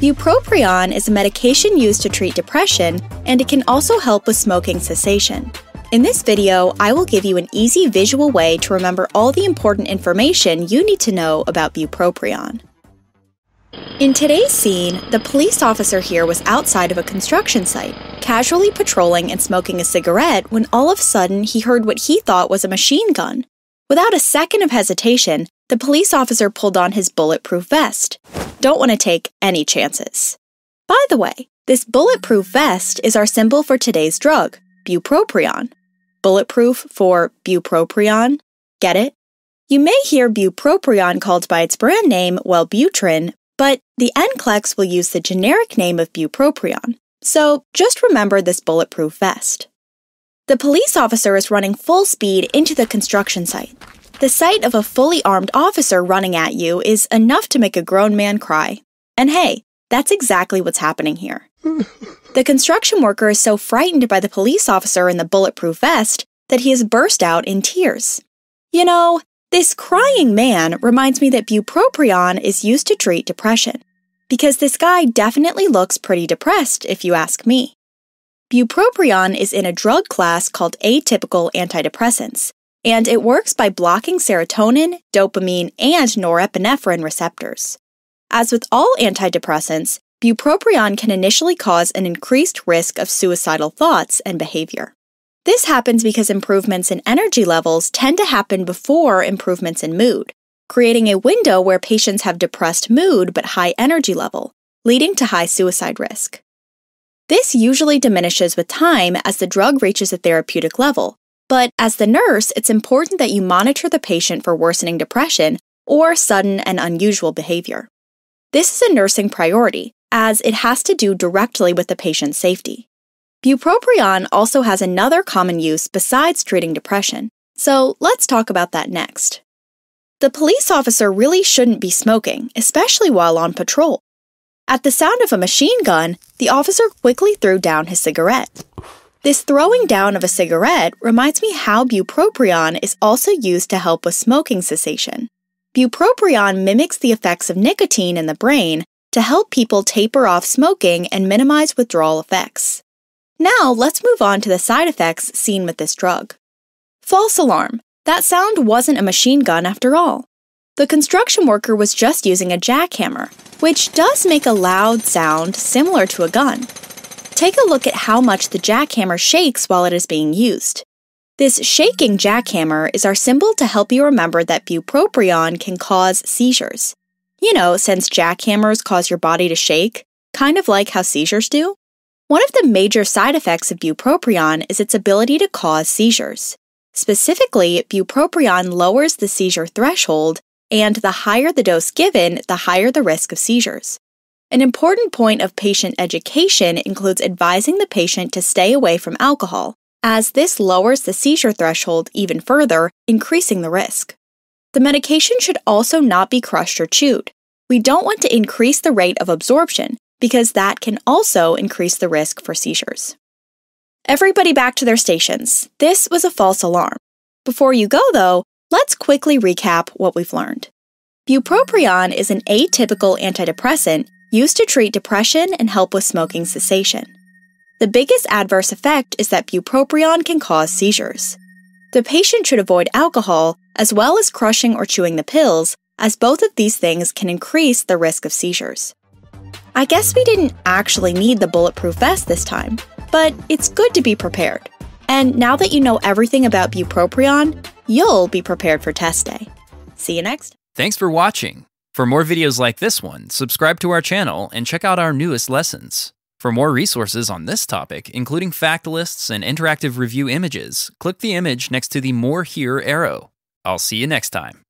Bupropion is a medication used to treat depression, and it can also help with smoking cessation. In this video, I will give you an easy visual way to remember all the important information you need to know about bupropion. In today's scene, the police officer here was outside of a construction site, casually patrolling and smoking a cigarette when all of a sudden he heard what he thought was a machine gun. Without a second of hesitation, the police officer pulled on his bulletproof vest don't want to take any chances. By the way, this bulletproof vest is our symbol for today's drug, bupropion. Bulletproof for bupropion. Get it? You may hear bupropion called by its brand name, Wellbutrin, but the NCLEX will use the generic name of bupropion. So just remember this bulletproof vest. The police officer is running full speed into the construction site. The sight of a fully armed officer running at you is enough to make a grown man cry. And hey, that's exactly what's happening here. the construction worker is so frightened by the police officer in the bulletproof vest that he has burst out in tears. You know, this crying man reminds me that bupropion is used to treat depression, because this guy definitely looks pretty depressed, if you ask me. Bupropion is in a drug class called atypical antidepressants, and it works by blocking serotonin, dopamine, and norepinephrine receptors. As with all antidepressants, bupropion can initially cause an increased risk of suicidal thoughts and behavior. This happens because improvements in energy levels tend to happen before improvements in mood, creating a window where patients have depressed mood but high energy level, leading to high suicide risk. This usually diminishes with time as the drug reaches a therapeutic level, but as the nurse, it's important that you monitor the patient for worsening depression or sudden and unusual behavior. This is a nursing priority, as it has to do directly with the patient's safety. Bupropion also has another common use besides treating depression, so let's talk about that next. The police officer really shouldn't be smoking, especially while on patrol. At the sound of a machine gun, the officer quickly threw down his cigarette. This throwing down of a cigarette reminds me how bupropion is also used to help with smoking cessation. Bupropion mimics the effects of nicotine in the brain to help people taper off smoking and minimize withdrawal effects. Now, let's move on to the side effects seen with this drug. False alarm. That sound wasn't a machine gun after all. The construction worker was just using a jackhammer, which does make a loud sound similar to a gun. Take a look at how much the jackhammer shakes while it is being used. This shaking jackhammer is our symbol to help you remember that bupropion can cause seizures. You know, since jackhammers cause your body to shake, kind of like how seizures do. One of the major side effects of bupropion is its ability to cause seizures. Specifically, bupropion lowers the seizure threshold, and the higher the dose given, the higher the risk of seizures. An important point of patient education includes advising the patient to stay away from alcohol, as this lowers the seizure threshold even further, increasing the risk. The medication should also not be crushed or chewed. We don't want to increase the rate of absorption because that can also increase the risk for seizures. Everybody back to their stations. This was a false alarm. Before you go, though, let's quickly recap what we've learned. Bupropion is an atypical antidepressant used to treat depression and help with smoking cessation. The biggest adverse effect is that bupropion can cause seizures. The patient should avoid alcohol as well as crushing or chewing the pills, as both of these things can increase the risk of seizures. I guess we didn't actually need the bulletproof vest this time, but it's good to be prepared. And now that you know everything about bupropion, you'll be prepared for test day. See you next. Thanks for watching. For more videos like this one, subscribe to our channel and check out our newest lessons. For more resources on this topic, including fact lists and interactive review images, click the image next to the More Here arrow. I'll see you next time.